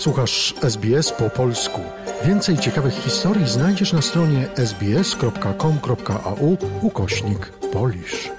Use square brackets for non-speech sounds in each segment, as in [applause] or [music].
Słuchasz SBS po polsku. Więcej ciekawych historii znajdziesz na stronie sbs.com.au ukośnik polisz.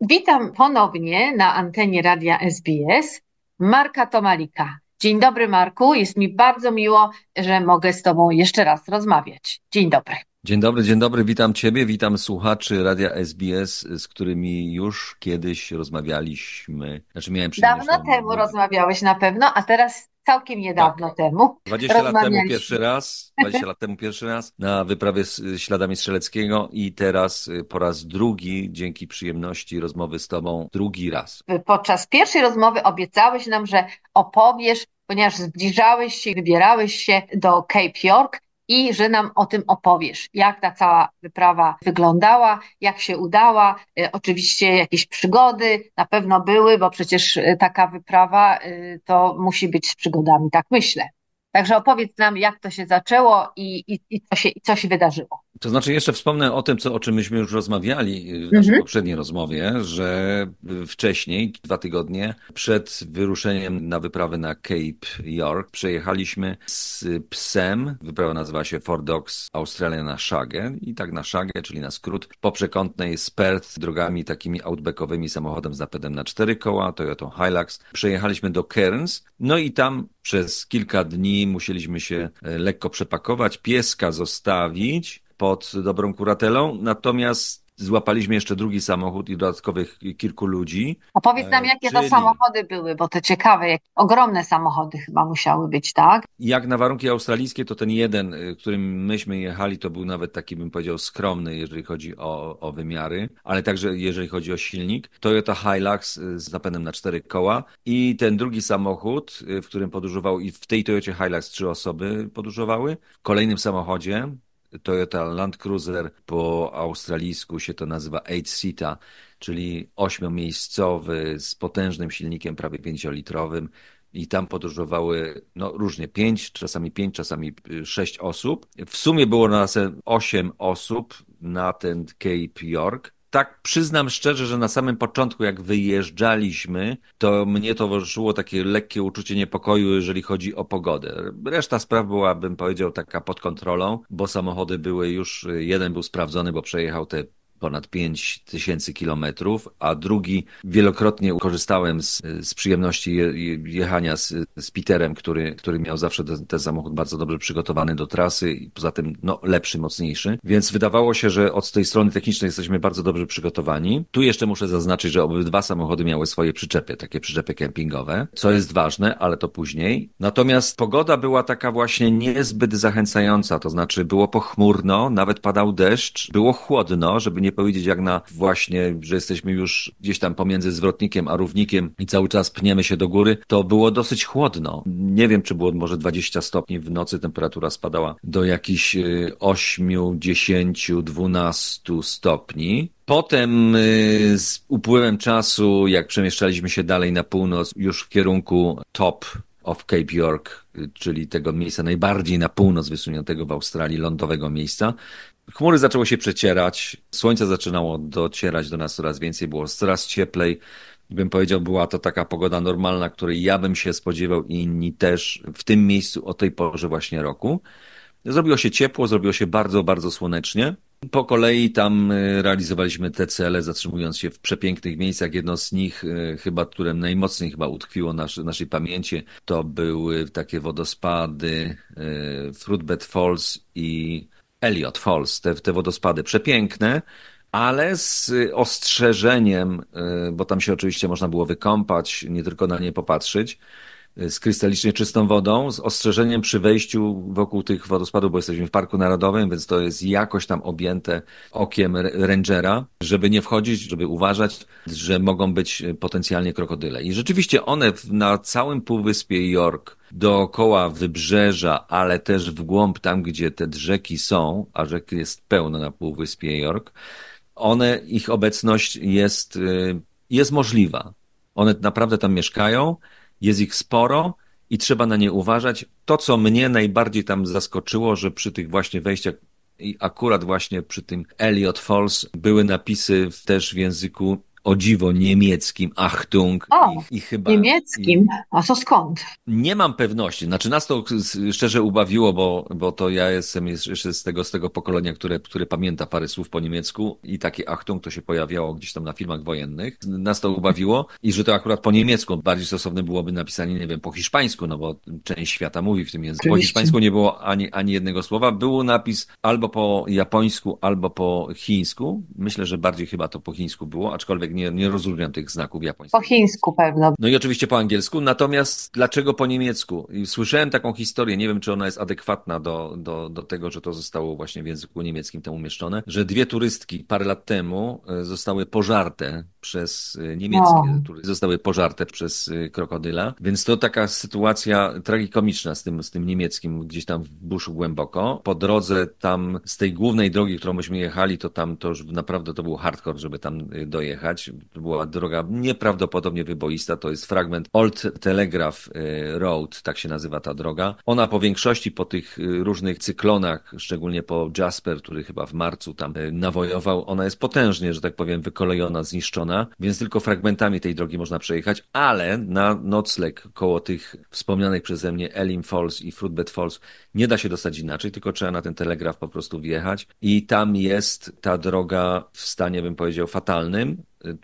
Witam ponownie na antenie radia SBS Marka Tomalika. Dzień dobry Marku, jest mi bardzo miło, że mogę z Tobą jeszcze raz rozmawiać. Dzień dobry. Dzień dobry, dzień dobry, witam Ciebie, witam słuchaczy Radia SBS, z którymi już kiedyś rozmawialiśmy. Znaczy miałem Dawno tam... temu rozmawiałeś na pewno, a teraz całkiem niedawno tak. temu. 20 lat temu pierwszy raz, 20 lat temu pierwszy raz na wyprawie z śladami strzeleckiego i teraz y, po raz drugi dzięki przyjemności rozmowy z tobą drugi raz. Y, podczas pierwszej rozmowy obiecałeś nam, że opowiesz ponieważ zbliżałeś się, wybierałeś się do Cape York, i że nam o tym opowiesz, jak ta cała wyprawa wyglądała, jak się udała. E, oczywiście jakieś przygody na pewno były, bo przecież e, taka wyprawa e, to musi być z przygodami, tak myślę. Także opowiedz nam, jak to się zaczęło i, i, i, co, się, co się wydarzyło. To znaczy, jeszcze wspomnę o tym, co, o czym myśmy już rozmawiali y, w mhm. poprzedniej rozmowie, że wcześniej, dwa tygodnie przed wyruszeniem na wyprawę na Cape York, przejechaliśmy z psem. Wyprawa nazywa się Four Dogs Australia na Szagę. I tak na Szagę, czyli na skrót, po przekątnej z Perth drogami takimi outbackowymi samochodem z napędem na cztery koła, Toyota Hilux, przejechaliśmy do Cairns. No i tam przez kilka dni musieliśmy się e, lekko przepakować, pieska zostawić pod dobrą kuratelą. Natomiast złapaliśmy jeszcze drugi samochód i dodatkowych kilku ludzi. Opowiedz nam, e, jakie Czyli... to samochody były, bo to ciekawe, jak... ogromne samochody chyba musiały być, tak? Jak na warunki australijskie, to ten jeden, y, którym myśmy jechali, to był nawet taki, bym powiedział, skromny, jeżeli chodzi o, o wymiary, ale także jeżeli chodzi o silnik. Toyota Hilux y, z napędem na cztery koła i ten drugi samochód, y, w którym podróżował i w tej Toyocie Hilux trzy osoby podróżowały, w kolejnym samochodzie Toyota Land Cruiser, po australijsku się to nazywa 8 Seater, czyli ośmiomiejscowy z potężnym silnikiem prawie 5-litrowym i tam podróżowały no, różnie czasami 5, czasami 6 y, osób. W sumie było nas 8 osób na ten Cape York tak przyznam szczerze, że na samym początku, jak wyjeżdżaliśmy, to mnie towarzyszyło takie lekkie uczucie niepokoju, jeżeli chodzi o pogodę. Reszta spraw była, bym powiedział, taka pod kontrolą, bo samochody były już, jeden był sprawdzony, bo przejechał te ponad 5000 kilometrów, a drugi wielokrotnie korzystałem z, z przyjemności je, jechania z, z Peterem, który, który miał zawsze ten, ten, samochód bardzo dobrze przygotowany do trasy i poza tym no, lepszy, mocniejszy. Więc wydawało się, że od tej strony technicznej jesteśmy bardzo dobrze przygotowani. Tu jeszcze muszę zaznaczyć, że obydwa samochody miały swoje przyczepy, takie przyczepy kempingowe, co jest ważne, ale to później. Natomiast pogoda była taka właśnie niezbyt zachęcająca, to znaczy było pochmurno, nawet padał deszcz, było chłodno, żeby nie powiedzieć jak na właśnie, że jesteśmy już gdzieś tam pomiędzy zwrotnikiem a równikiem i cały czas pniemy się do góry, to było dosyć chłodno. Nie wiem, czy było może 20 stopni w nocy, temperatura spadała do jakichś 8, 10, 12 stopni. Potem y, z upływem czasu, jak przemieszczaliśmy się dalej na północ, już w kierunku top of Cape York, y, czyli tego miejsca najbardziej na północ wysuniętego w Australii, lądowego miejsca, Chmury zaczęło się przecierać, słońce zaczynało docierać do nas coraz więcej, było coraz cieplej. Bym powiedział, była to taka pogoda normalna, której ja bym się spodziewał i inni też w tym miejscu o tej porze właśnie roku. Zrobiło się ciepło, zrobiło się bardzo, bardzo słonecznie. Po kolei tam y, realizowaliśmy te cele, zatrzymując się w przepięknych miejscach. Jedno z nich, y, chyba, które najmocniej chyba utkwiło nasz, naszej pamięci, to były takie wodospady y, Fruitbed Falls i Elliot Falls, te, te wodospady przepiękne, ale z y, ostrzeżeniem, y, bo tam się oczywiście można było wykąpać, nie tylko na nie popatrzeć, Y, z krystalicznie czystą wodą, z ostrzeżeniem przy wejściu wokół tych wodospadów, bo jesteśmy w Parku Narodowym, więc to jest jakoś tam objęte okiem rangera, żeby nie wchodzić, żeby uważać, że mogą być y, potencjalnie krokodyle. I rzeczywiście one na całym Półwyspie York, dookoła wybrzeża, ale też w głąb tam, gdzie te rzeki są, a rzek jest pełno na Półwyspie York, one, ich obecność jest, y, jest możliwa. One naprawdę tam mieszkają, jest ich sporo i trzeba na nie uważać. To, co mnie najbardziej tam zaskoczyło, że przy tych właśnie wejściach i akurat właśnie przy tym Elliot Falls były napisy też w języku o dziwo niemieckim Achtung o, i, i chyba... niemieckim? A co skąd? Nie mam pewności. Znaczy nas to szczerze ubawiło, bo, bo to ja jestem jeszcze z tego, z tego pokolenia, które, które pamięta parę słów po niemiecku i takie Achtung to się pojawiało gdzieś tam na filmach wojennych. Nas to ubawiło i że to akurat po niemiecku bardziej stosowne byłoby napisanie, nie wiem, po hiszpańsku, no bo część świata mówi w tym języku. Po hiszpańsku nie było ani, ani jednego słowa. Był napis albo po japońsku, albo po chińsku. Myślę, że bardziej chyba to po chińsku było, aczkolwiek nie, nie rozróżniam tych znaków japońskich. Po chińsku pewno. No i oczywiście po angielsku, natomiast dlaczego po niemiecku? Słyszałem taką historię, nie wiem czy ona jest adekwatna do, do, do tego, że to zostało właśnie w języku niemieckim tam umieszczone, że dwie turystki parę lat temu e, zostały pożarte przez e, niemieckie, no. zostały pożarte przez e, krokodyla, więc to taka sytuacja tragikomiczna z tym, z tym niemieckim gdzieś tam w buszu głęboko. Po drodze tam z tej głównej drogi, którą myśmy jechali, to tam to już naprawdę to był hardcore, żeby tam dojechać była droga nieprawdopodobnie wyboista. To jest fragment Old Telegraph e, Road, tak się nazywa ta droga. Ona po większości, po tych e, różnych cyklonach, szczególnie po Jasper, który chyba w marcu tam e, nawojował, ona jest potężnie, że tak powiem, wykolejona, zniszczona, więc tylko fragmentami tej drogi można przejechać, ale na nocleg koło tych wspomnianych przeze mnie Elim Falls i Fruitbed Falls nie da się dostać inaczej, tylko trzeba na ten telegraf po prostu wjechać i tam jest ta droga w stanie, bym powiedział, fatalnym,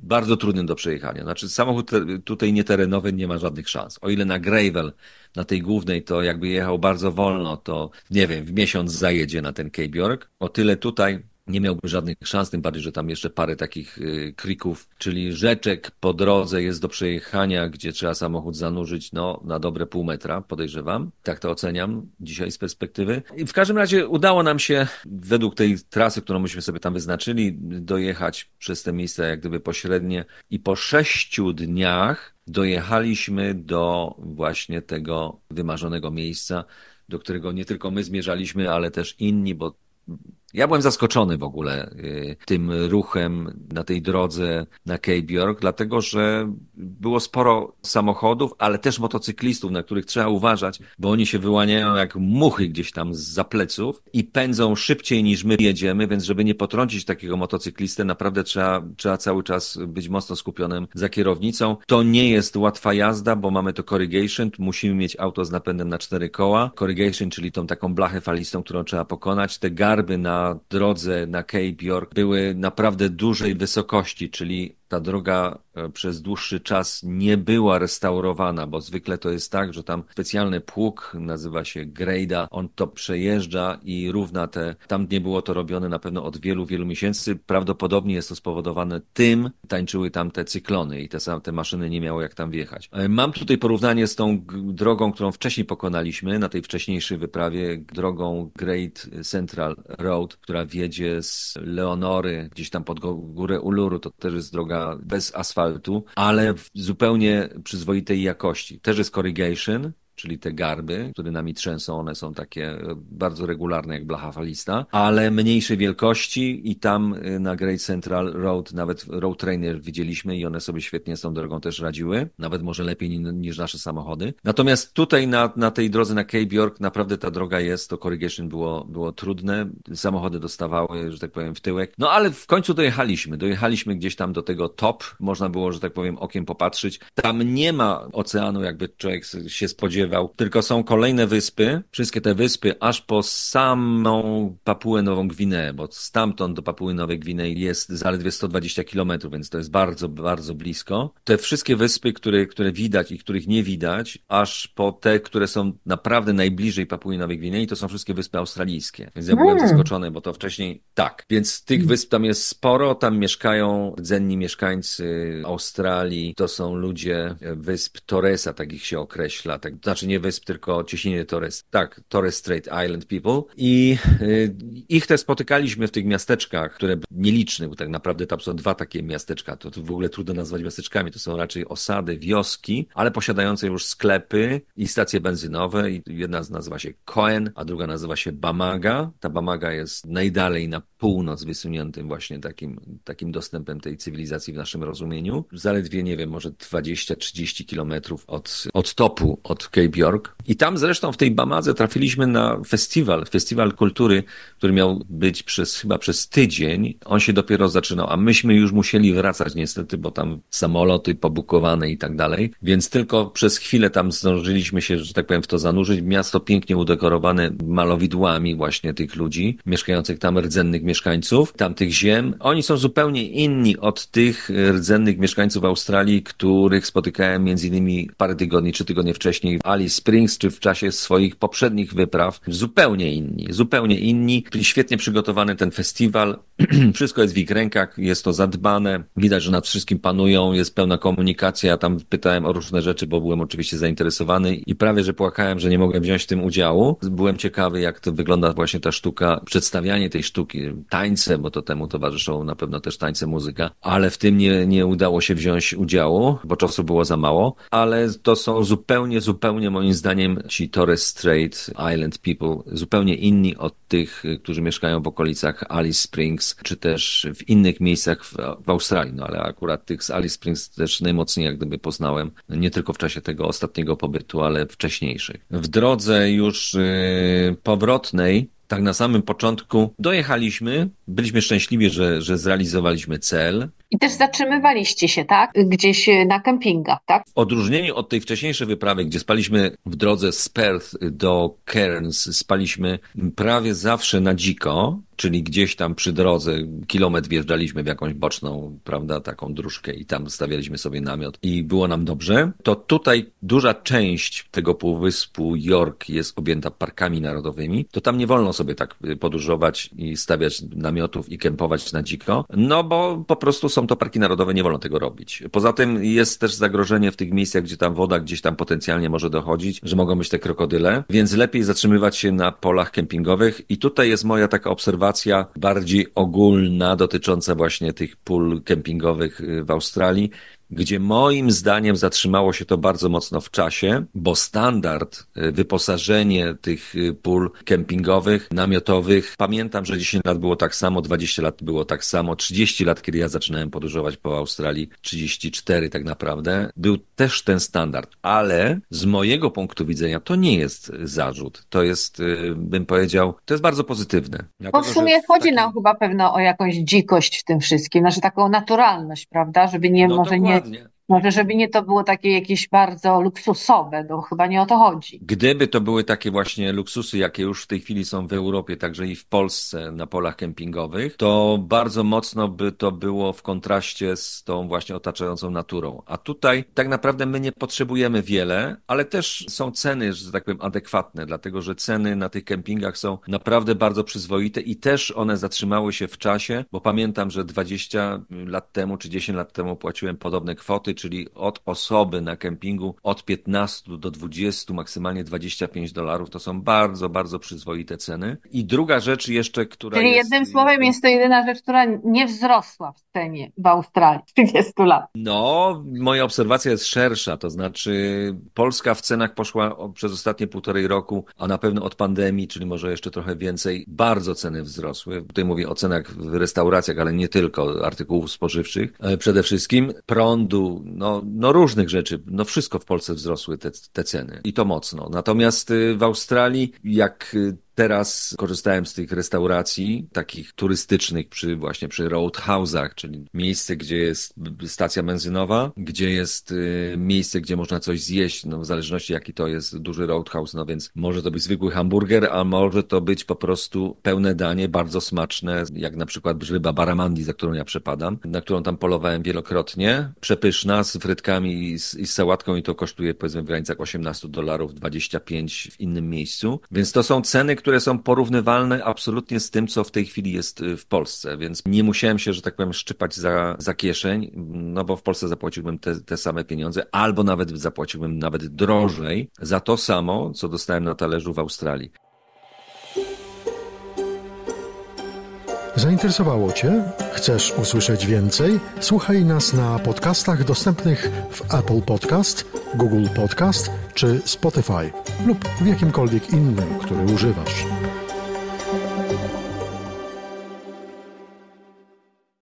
bardzo trudnym do przejechania. Znaczy samochód tutaj nieterenowy nie ma żadnych szans. O ile na Gravel, na tej głównej, to jakby jechał bardzo wolno, to nie wiem, w miesiąc zajedzie na ten York. O tyle tutaj nie miałby żadnych szans, tym bardziej, że tam jeszcze parę takich y, krików, czyli rzeczek po drodze jest do przejechania, gdzie trzeba samochód zanurzyć no, na dobre pół metra, podejrzewam. Tak to oceniam dzisiaj z perspektywy. I w każdym razie udało nam się według tej trasy, którą myśmy sobie tam wyznaczyli, dojechać przez te miejsca jak gdyby pośrednie i po sześciu dniach dojechaliśmy do właśnie tego wymarzonego miejsca, do którego nie tylko my zmierzaliśmy, ale też inni, bo ja byłem zaskoczony w ogóle y, tym ruchem na tej drodze na Cape York, dlatego że było sporo samochodów, ale też motocyklistów, na których trzeba uważać, bo oni się wyłaniają jak muchy gdzieś tam z zapleców i pędzą szybciej niż my jedziemy, więc żeby nie potrącić takiego motocyklistę, naprawdę trzeba, trzeba cały czas być mocno skupionym za kierownicą. To nie jest łatwa jazda, bo mamy to corrigation, musimy mieć auto z napędem na cztery koła. Corrigation, czyli tą taką blachę falistą, którą trzeba pokonać. Te garby na drodze na Cape York były naprawdę dużej wysokości, czyli ta droga e, przez dłuższy czas nie była restaurowana, bo zwykle to jest tak, że tam specjalny pług nazywa się Grejda, on to przejeżdża i równa te, tam nie było to robione na pewno od wielu, wielu miesięcy. Prawdopodobnie jest to spowodowane tym, tańczyły tam te cyklony i te, te maszyny nie miały jak tam wjechać. E, mam tutaj porównanie z tą drogą, którą wcześniej pokonaliśmy, na tej wcześniejszej wyprawie, drogą Great Central Road, która wiedzie z Leonory, gdzieś tam pod górę Uluru, to też jest droga bez asfaltu, ale w zupełnie przyzwoitej jakości. Też jest corrugation, czyli te garby, które nami trzęsą, one są takie e, bardzo regularne jak blacha falista, ale mniejszej wielkości i tam e, na Great Central Road nawet Road Trainer widzieliśmy i one sobie świetnie z tą drogą też radziły, nawet może lepiej niż nasze samochody. Natomiast tutaj na, na tej drodze na Cape York naprawdę ta droga jest, to corrugation było, było trudne, samochody dostawały, że tak powiem, w tyłek, no ale w końcu dojechaliśmy, dojechaliśmy gdzieś tam do tego top, można było, że tak powiem, okiem popatrzeć. Tam nie ma oceanu, jakby człowiek się spodziewał, tylko są kolejne wyspy, wszystkie te wyspy, aż po samą Papuę Nową Gwineę, bo stamtąd do Papuły Nowej Gwinei jest zaledwie 120 kilometrów, więc to jest bardzo, bardzo blisko. Te wszystkie wyspy, które, które widać i których nie widać, aż po te, które są naprawdę najbliżej Papuły Nowej Gwinei, to są wszystkie wyspy australijskie. Więc ja byłem hmm. zaskoczony, bo to wcześniej tak. Więc tych hmm. wysp tam jest sporo, tam mieszkają rdzenni mieszkańcy Australii, to są ludzie e, wysp Torresa, tak ich się określa, tak, znaczy nie wysp, tylko ciśnienie Torres, tak, Torres Strait Island People i y, ich też spotykaliśmy w tych miasteczkach, które nieliczne, bo tak naprawdę tam są dwa takie miasteczka, to, to w ogóle trudno nazwać miasteczkami, to są raczej osady, wioski, ale posiadające już sklepy i stacje benzynowe i jedna nazywa się Coen, a druga nazywa się Bamaga. Ta Bamaga jest najdalej na północ wysuniętym właśnie takim, takim dostępem tej cywilizacji w naszym rozumieniu. Zaledwie, nie wiem, może 20-30 kilometrów od, od topu, od Cape Solveig I tam zresztą w tej Bamadze trafiliśmy na festiwal, festiwal kultury, który miał być przez, chyba przez tydzień. On się dopiero zaczynał, a myśmy już musieli wracać niestety, bo tam samoloty pobukowane i tak dalej. Więc tylko przez chwilę tam zdążyliśmy się, że tak powiem, w to zanurzyć. Miasto pięknie udekorowane malowidłami właśnie tych ludzi, mieszkających tam rdzennych mieszkańców tamtych ziem. Oni są zupełnie inni od tych rdzennych mieszkańców Australii, których spotykałem między innymi parę tygodni czy tygodnie wcześniej a Alice Springs, czy w czasie swoich poprzednich wypraw. Zupełnie inni, zupełnie inni. Świetnie przygotowany ten festiwal. [clears throat] Wszystko jest w ich rękach, jest to zadbane. Widać, że nad wszystkim panują, jest pełna komunikacja. Ja tam pytałem o różne rzeczy, bo byłem oczywiście zainteresowany i prawie, że płakałem, że nie mogłem wziąć w tym udziału. Byłem ciekawy, jak to wygląda właśnie ta sztuka, przedstawianie tej sztuki, tańce, bo to temu towarzyszą na pewno też tańce, muzyka, ale w tym nie, nie udało się wziąć udziału, bo czasu było za mało, ale to są zupełnie, zupełnie zupełnie moim zdaniem ci Torres Strait Island people zupełnie inni od tych, którzy mieszkają w okolicach Alice Springs, czy też w innych miejscach w, w Australii. No ale akurat tych z Alice Springs też najmocniej jak gdyby poznałem, nie tylko w czasie tego ostatniego pobytu, ale wcześniejszych. W drodze już y, powrotnej tak na samym początku dojechaliśmy, byliśmy szczęśliwi, że, że zrealizowaliśmy cel. I też zatrzymywaliście się, tak? Gdzieś e, na kempingach, tak? W odróżnieniu od tej wcześniejszej wyprawy, gdzie spaliśmy w drodze z Perth do Cairns, spaliśmy prawie zawsze na dziko, czyli gdzieś tam przy drodze, kilometr wjeżdżaliśmy w jakąś boczną, prawda, taką dróżkę i tam stawialiśmy sobie namiot i było nam dobrze, to tutaj duża część tego półwyspu York jest objęta parkami narodowymi, to tam nie wolno sobie tak y, podróżować i stawiać namiotów i kempować na dziko, no bo po prostu są to parki narodowe, nie wolno tego robić. Poza tym jest też zagrożenie w tych miejscach, gdzie tam woda gdzieś tam potencjalnie może dochodzić, że mogą być te krokodyle, więc lepiej zatrzymywać się na polach kempingowych i tutaj jest moja taka obserwacja, obserwacja bardziej ogólna dotycząca właśnie tych pól kempingowych y, w Australii gdzie moim zdaniem zatrzymało się to bardzo mocno w czasie, bo standard, y, wyposażenie tych y, pól kempingowych, namiotowych, pamiętam, że 10 lat było tak samo, 20 lat było tak samo, 30 lat, kiedy ja zaczynałem podróżować po Australii, 34 tak naprawdę, był też ten standard, ale z mojego punktu widzenia to nie jest zarzut, to jest, y, bym powiedział, to jest bardzo pozytywne. Dlatego, no bo w sumie chodzi takim... nam chyba pewno o jakąś dzikość w tym wszystkim, znaczy taką naturalność, prawda, żeby nie, no może nie Yeah. Może, żeby nie to było takie jakieś bardzo luksusowe, bo no chyba nie o to chodzi. Gdyby to były takie właśnie luksusy, jakie już w tej chwili są w Europie, także i w Polsce na polach kempingowych, to bardzo mocno by to było w kontraście z tą właśnie otaczającą naturą. A tutaj tak naprawdę my nie potrzebujemy wiele, ale też są ceny, że tak powiem, adekwatne, dlatego że ceny na tych kempingach są naprawdę bardzo przyzwoite i też one zatrzymały się w czasie, bo pamiętam, że 20 lat temu czy 10 lat temu płaciłem podobne kwoty, czyli od osoby na kempingu od 15 do 20, maksymalnie 25 dolarów. To są bardzo, bardzo przyzwoite ceny. I druga rzecz jeszcze, która. Czyli jest... jednym słowem jest to jedyna rzecz, która nie wzrosła w cenie w Australii 30 lat. No, moja obserwacja jest szersza, to znaczy Polska w cenach poszła przez ostatnie półtorej roku, a na pewno od pandemii, czyli może jeszcze trochę więcej, bardzo ceny wzrosły. Tutaj mówię o cenach w restauracjach, ale nie tylko, artykułów spożywczych e, przede wszystkim, prądu, no, no różnych rzeczy, no wszystko w Polsce wzrosły te, te ceny i to mocno. Natomiast y, w Australii, jak y, Teraz korzystałem z tych restauracji, takich turystycznych, przy, właśnie przy roadhouse'ach, czyli miejsce, gdzie jest stacja benzynowa, gdzie jest y, miejsce, gdzie można coś zjeść, no w zależności jaki to jest duży roadhouse, no więc może to być zwykły hamburger, a może to być po prostu pełne danie, bardzo smaczne, jak na przykład ryba baramandi, za którą ja przepadam, na którą tam polowałem wielokrotnie, przepyszna, z frytkami i z, i z sałatką i to kosztuje powiedzmy w granicach 18 dolarów, 25 w innym miejscu, więc to są ceny, które są porównywalne absolutnie z tym, co w tej chwili jest y, w Polsce, więc nie musiałem się, że tak powiem, szczypać za, za kieszeń, no bo w Polsce zapłaciłbym te, te same pieniądze, albo nawet zapłaciłbym nawet drożej za to samo, co dostałem na talerzu w Australii. Zainteresowało Cię? Chcesz usłyszeć więcej? Słuchaj nas na podcastach dostępnych w Apple Podcast, Google Podcast czy Spotify lub w jakimkolwiek innym, który używasz.